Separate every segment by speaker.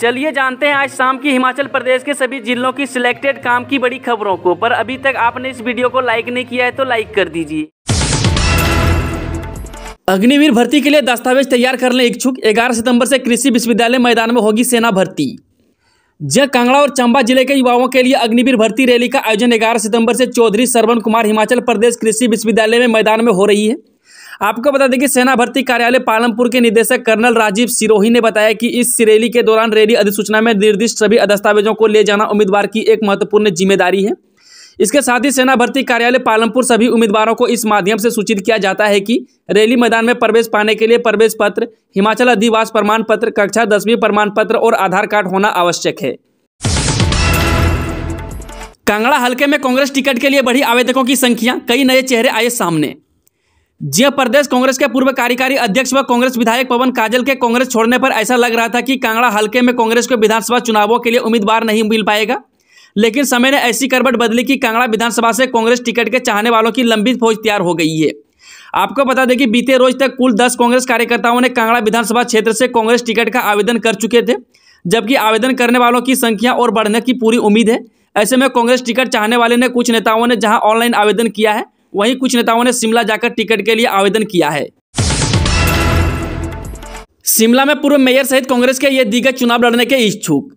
Speaker 1: चलिए जानते हैं आज शाम की हिमाचल प्रदेश के सभी जिलों की सिलेक्टेड काम की बड़ी खबरों को पर अभी तक आपने इस वीडियो को लाइक नहीं किया है तो लाइक कर दीजिए अग्निवीर भर्ती के लिए दस्तावेज तैयार करने इच्छुक 11 सितंबर से कृषि विश्वविद्यालय मैदान में होगी सेना भर्ती जय कांगड़ा और चंबा जिले के युवाओं के लिए अग्निवीर भर्ती रैली का आयोजन ग्यारह सितंबर से चौधरी सरवन कुमार हिमाचल प्रदेश कृषि विश्वविद्यालय में मैदान में हो रही है आपको बता दें कि सेना भर्ती कार्यालय पालमपुर के निदेशक कर्नल राजीव सिरोही ने बताया कि इस रैली के दौरान रैली अधिसूचना में निर्दिष्ट सभी दस्तावेजों को ले जाना उम्मीदवार की एक महत्वपूर्ण जिम्मेदारी है इसके साथ ही सेना भर्ती कार्यालय पालमपुर सभी उम्मीदवारों को इस माध्यम से सूचित किया जाता है कि रैली मैदान में प्रवेश पाने के लिए प्रवेश पत्र हिमाचल अधिवास प्रमाण पत्र कक्षा दसवीं प्रमाण पत्र और आधार कार्ड होना आवश्यक है कांगड़ा हलके में कांग्रेस टिकट के लिए बढ़ी आवेदकों की संख्या कई नए चेहरे आए सामने जी प्रदेश कांग्रेस के पूर्व कार्यकारी अध्यक्ष व कांग्रेस विधायक पवन काजल के कांग्रेस छोड़ने पर ऐसा लग रहा था कि कांगड़ा हल्के में कांग्रेस को विधानसभा चुनावों के लिए उम्मीदवार नहीं मिल पाएगा लेकिन समय ने ऐसी करवट बदली कि कांगड़ा विधानसभा से कांग्रेस टिकट के चाहने वालों की लंबी फौज तैयार हो गई है आपको बता दें कि बीते रोज तक कुल दस कांग्रेस कार्यकर्ताओं ने कांगड़ा विधानसभा क्षेत्र से कांग्रेस टिकट का आवेदन कर चुके थे जबकि आवेदन करने वालों की संख्या और बढ़ने की पूरी उम्मीद है ऐसे में कांग्रेस टिकट चाहने वाले ने कुछ नेताओं ने जहां ऑनलाइन आवेदन किया है वहीं कुछ नेताओं ने शिमला जाकर टिकट के लिए आवेदन किया है शिमला में पूर्व मेयर सहित कांग्रेस के ये दिग्गज चुनाव लड़ने के इच्छुक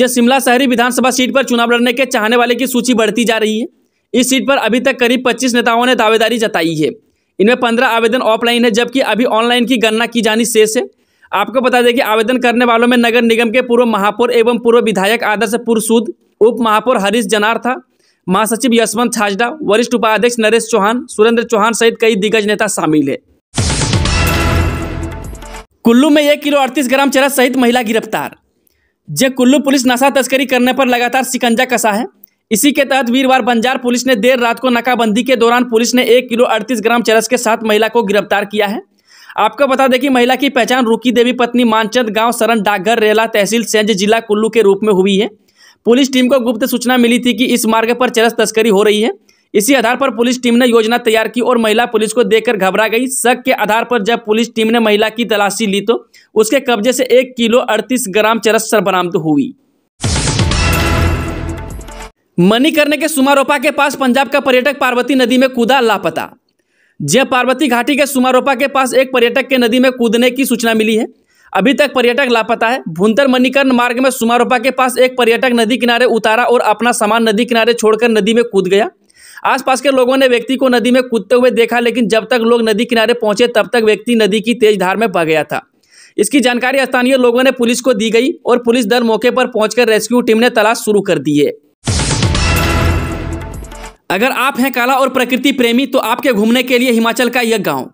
Speaker 1: जो शिमला शहरी विधानसभा सीट पर चुनाव लड़ने के चाहने वाले की सूची बढ़ती जा रही है इस सीट पर अभी तक करीब 25 नेताओं ने दावेदारी जताई है इनमें 15 आवेदन ऑफलाइन है जबकि अभी ऑनलाइन की गणना की जानी शेष है आपको बता दें कि आवेदन करने वालों में नगर निगम के पूर्व महापौर एवं पूर्व विधायक आदर्श पुरसूद उप महापौर हरीश जनार था महासचिव यशवंत छाजडा वरिष्ठ उपाध्यक्ष नरेश चौहान सुरेंद्र चौहान सहित कई दिग्गज नेता शामिल है कुल्लू में एक किलो अड़तीस ग्राम चरस सहित महिला गिरफ्तार जे कुल्लू पुलिस नशा तस्करी करने पर लगातार शिकंजा कसा है इसी के तहत वीरवार बंजार पुलिस ने देर रात को नाकाबंदी के दौरान पुलिस ने एक किलो अड़तीस ग्राम चरस के साथ महिला को गिरफ्तार किया है आपको बता दें कि महिला की पहचान रूकी देवी पत्नी मानचंद गांव सरन डाकघर रेला तहसील सेंज जिला कुल्लू के रूप में हुई है पुलिस टीम को गुप्त सूचना मिली थी कि इस मार्ग पर चरस तस्करी हो रही है इसी आधार पर पुलिस टीम ने योजना तैयार की और महिला पुलिस को देखकर घबरा गई शक के आधार पर जब पुलिस टीम ने महिला की तलाशी ली तो उसके कब्जे से एक किलो अड़तीस ग्राम चरस बरामद हुई मनी करने के सुमारोपा के पास पंजाब का पर्यटक पार्वती नदी में कूदा लापता जय पार्वती घाटी के सुमारोपा के पास एक पर्यटक के नदी में कूदने की सूचना मिली है अभी तक पर्यटक लापता है भुंतर मणिकर्ण मार्ग में सुमारोपा के पास एक पर्यटक नदी किनारे उतारा और अपना सामान नदी किनारे छोड़कर नदी में कूद गया आसपास के लोगों ने व्यक्ति को नदी में कूदते हुए देखा लेकिन जब तक लोग नदी किनारे पहुंचे तब तक व्यक्ति नदी की तेज धार में बह गया था इसकी जानकारी स्थानीय लोगों ने पुलिस को दी गई और पुलिस दल मौके पर पहुंचकर रेस्क्यू टीम ने तलाश शुरू कर दी है अगर आप हैं काला और प्रकृति प्रेमी तो आपके घूमने के लिए हिमाचल का यह गांव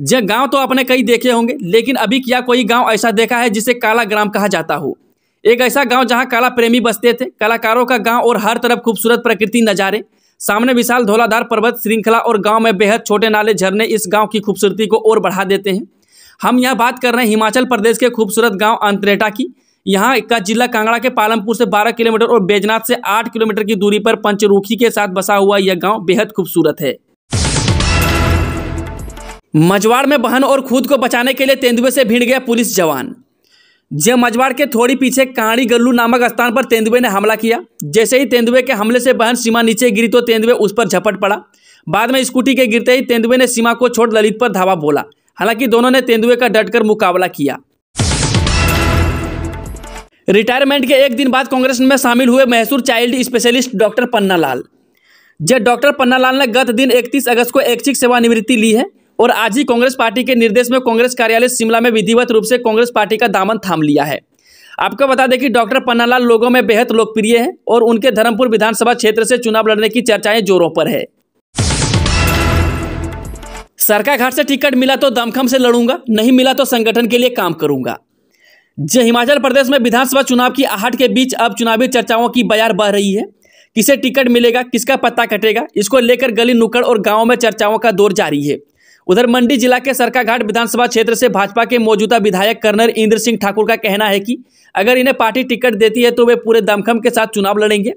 Speaker 1: जो गांव तो आपने कई देखे होंगे लेकिन अभी क्या कोई गांव ऐसा देखा है जिसे काला ग्राम कहा जाता हो एक ऐसा गांव जहां काला प्रेमी बसते थे कलाकारों का गांव और हर तरफ खूबसूरत प्रकृति नज़ारे सामने विशाल धौलाधार पर्वत श्रृंखला और गांव में बेहद छोटे नाले झरने इस गाँव की खूबसूरती को और बढ़ा देते हैं हम यहाँ बात कर रहे हैं हिमाचल प्रदेश के खूबसूरत गाँव अंतरेटा की यहाँ का जिला कांगड़ा के पालमपुर से 12 किलोमीटर और बैजनाथ से 8 किलोमीटर की दूरी पर पंचरूखी के साथ बसा हुआ यह गांव बेहद खूबसूरत है मजवाड़ में बहन और खुद को बचाने के लिए तेंदुए से भिड़ गया पुलिस जवान जब मजवाड़ के थोड़ी पीछे काड़ी गल्लू नामक स्थान पर तेंदुए ने हमला किया जैसे ही तेंदुए के हमले से बहन सीमा नीचे गिरी तो तेंदुए उस पर झपट पड़ा बाद में स्कूटी के गिरते ही तेंदुए ने सीमा को छोड़ ललित पर धावा बोला हालांकि दोनों ने तेंदुए का डटकर मुकाबला किया रिटायरमेंट के एक दिन बाद कांग्रेस में शामिल हुए Mysore child specialist doctor Pannalal जब डॉक्टर पन्नालाल ने गत दिन 31 अगस्त को ऐच्छिक सेवानिवृत्ति ली है और आज ही कांग्रेस पार्टी के निर्देश में कांग्रेस कार्यालय शिमला में विधिवत रूप से कांग्रेस पार्टी का दामन थाम लिया है आपको बता दें कि डॉक्टर पन्नालाल लोगों में बेहद लोकप्रिय हैं और उनके धर्मपुर विधानसभा क्षेत्र से चुनाव लड़ने की चर्चाएं जोरों पर है सरका घाट से टिकट मिला तो दमखम से लड़ूंगा नहीं मिला तो संगठन के लिए काम करूंगा जय हिमाचल प्रदेश में विधानसभा चुनाव की आहट के बीच अब चुनावी चर्चाओं की बयार बह रही है किसे टिकट मिलेगा किसका पत्ता कटेगा इसको लेकर गली नुक्कड़ और गांव में चर्चाओं का दौर जारी है उधर मंडी जिला के सरकाघाट विधानसभा क्षेत्र से भाजपा के मौजूदा विधायक कर्नल इंद्र सिंह ठाकुर का कहना है कि अगर इन्हें पार्टी टिकट देती है तो वे पूरे दमखम के साथ चुनाव लड़ेंगे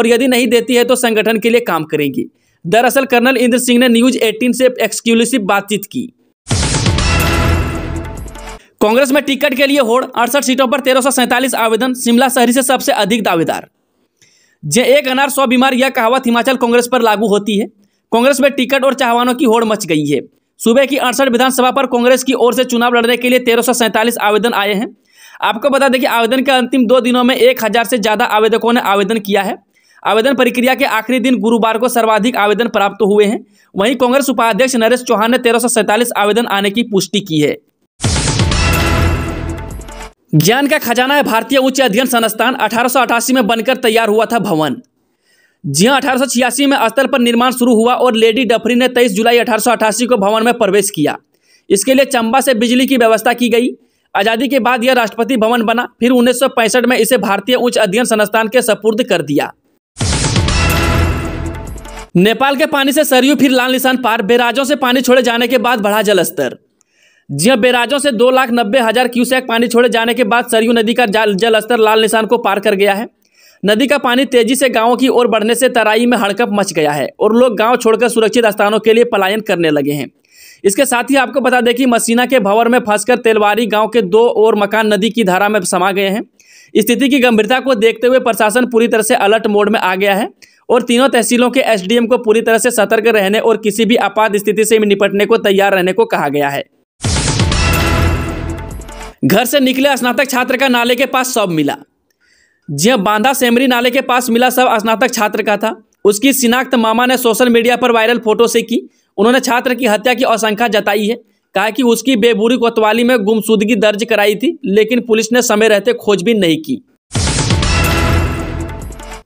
Speaker 1: और यदि नहीं देती है तो संगठन के लिए काम करेंगे दरअसल कर्नल इंद्र सिंह ने न्यूज 18 से एक्सक्लूसिव बातचीत की कांग्रेस में टिकट के लिए होड़ अड़सठ सीटों पर तेरह आवेदन शिमला शहरी से सबसे अधिक दावेदार जे एक अनार सौ बीमार यह कहावत हिमाचल कांग्रेस पर लागू होती है कांग्रेस में टिकट और चाहवानों की होड़ मच गई है सुबह की अड़सठ विधानसभा पर कांग्रेस की ओर से चुनाव लड़ने के लिए तेरह आवेदन आए हैं आपको बता दें कि आवेदन के अंतिम दो दिनों में एक हज़ार से ज़्यादा आवेदकों ने आवेदन किया है आवेदन प्रक्रिया के आखिरी दिन गुरुवार को सर्वाधिक आवेदन प्राप्त हुए हैं वहीं कांग्रेस उपाध्यक्ष नरेश चौहान ने तेरह आवेदन आने की पुष्टि की है ज्ञान का खजाना है भारतीय उच्च अध्ययन संस्थान अठारह में बनकर तैयार हुआ था भवन जी हाँ अठारह में स्थल पर निर्माण शुरू हुआ और लेडी डफरी ने तेईस जुलाई अठारह को भवन में प्रवेश किया इसके लिए चंबा से बिजली की व्यवस्था की गई आज़ादी के बाद यह राष्ट्रपति भवन बना फिर उन्नीस में इसे भारतीय उच्च अध्ययन संस्थान के सपुर्द कर दिया नेपाल के पानी से सरयू फिर लाल निशान पार बेराजों से पानी छोड़े जाने के बाद बढ़ा जलस्तर जी हाँ बेराजों से दो लाख नब्बे हजार क्यूसेक पानी छोड़े जाने के बाद सरयू नदी का जल स्तर लाल निशान को पार कर गया है नदी का पानी तेजी से गांवों की ओर बढ़ने से तराई में हड़कप मच गया है और लोग गांव छोड़कर सुरक्षित स्थानों के लिए पलायन करने लगे हैं इसके साथ ही आपको बता दें कि मसीना के भंवर में फंसकर तेलवारी गांव के दो और मकान नदी की धारा में समा गए हैं स्थिति की गंभीरता को देखते हुए प्रशासन पूरी तरह से अलर्ट मोड में आ गया है और तीनों तहसीलों के एसडीएम को पूरी तरह से सतर्क रहने और किसी भी आपात स्थिति से निपटने को तैयार रहने को कहा गया है घर से निकले स्नातक छात्र का नाले के पास शव मिला हाँ बांदा सेमरी नाले के पास मिला सब स्नातक छात्र का था उसकी शिनाख्त मामा ने सोशल मीडिया पर वायरल फोटो से की उन्होंने छात्र की हत्या की आशंका जताई है कहा कि उसकी बेबूरी कोतवाली में गुमशुदगी दर्ज कराई थी लेकिन पुलिस ने समय रहते खोजबीन नहीं की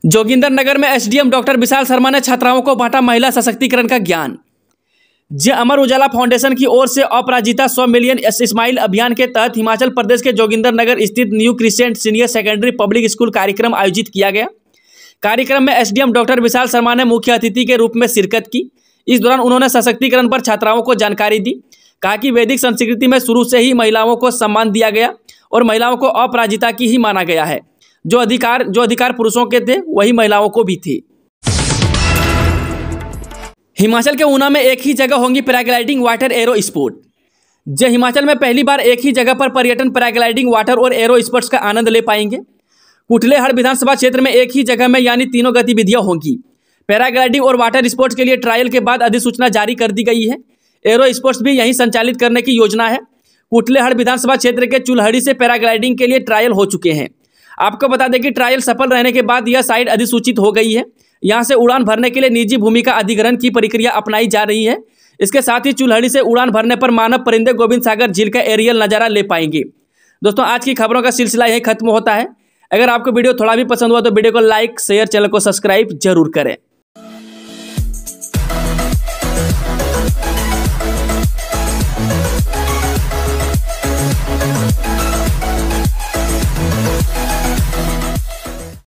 Speaker 1: जोगिंदर नगर में एसडीएम डॉक्टर विशाल शर्मा ने छात्राओं को बांटा महिला सशक्तिकरण का ज्ञान जय अमर उजाला फाउंडेशन की ओर से अपराजिता सौ मिलियन स्माइल अभियान के तहत हिमाचल प्रदेश के जोगिंदर नगर स्थित new crescent senior secondary public school कार्यक्रम आयोजित किया गया कार्यक्रम में एसडीएम डॉक्टर विशाल शर्मा ने मुख्य अतिथि के रूप में शिरकत की इस दौरान उन्होंने सशक्तिकरण पर छात्राओं को जानकारी दी कहा कि वैदिक संस्कृति में शुरू से ही महिलाओं को सम्मान दिया गया और महिलाओं को अपराजिता की ही माना गया है जो अधिकार जो अधिकार पुरुषों के थे वही महिलाओं को भी थे हिमाचल के ऊना में एक ही जगह होंगी पैराग्लाइडिंग वाटर एरो स्पोर्ट जो हिमाचल में पहली बार एक ही जगह पर पर्यटन पैराग्लाइडिंग वाटर और एरो स्पोर्ट्स का आनंद ले पाएंगे कुटले हर विधानसभा क्षेत्र में एक ही जगह में यानी तीनों गतिविधियां होंगी पैराग्लाइडिंग और वाटर स्पोर्ट्स के लिए ट्रायल के बाद अधिसूचना जारी कर दी गई है एरो स्पोर्ट्स भी यहीं संचालित करने की योजना है कुटलेहड़ विधानसभा क्षेत्र के चुलहड़ी से पैराग्लाइडिंग के लिए ट्रायल हो चुके हैं आपको बता दें कि ट्रायल सफल रहने के बाद यह साइट अधिसूचित हो गई है यहाँ से उड़ान भरने के लिए निजी भूमि का अधिग्रहण की प्रक्रिया अपनाई जा रही है इसके साथ ही चुल्हड़ी से उड़ान भरने पर मानव परिंदे गोविंद सागर झील का एरियल नज़ारा ले पाएंगे दोस्तों आज की खबरों का सिलसिला यही खत्म होता है अगर आपको वीडियो थोड़ा भी पसंद हुआ तो वीडियो को लाइक शेयर चैनल को सब्सक्राइब जरूर करें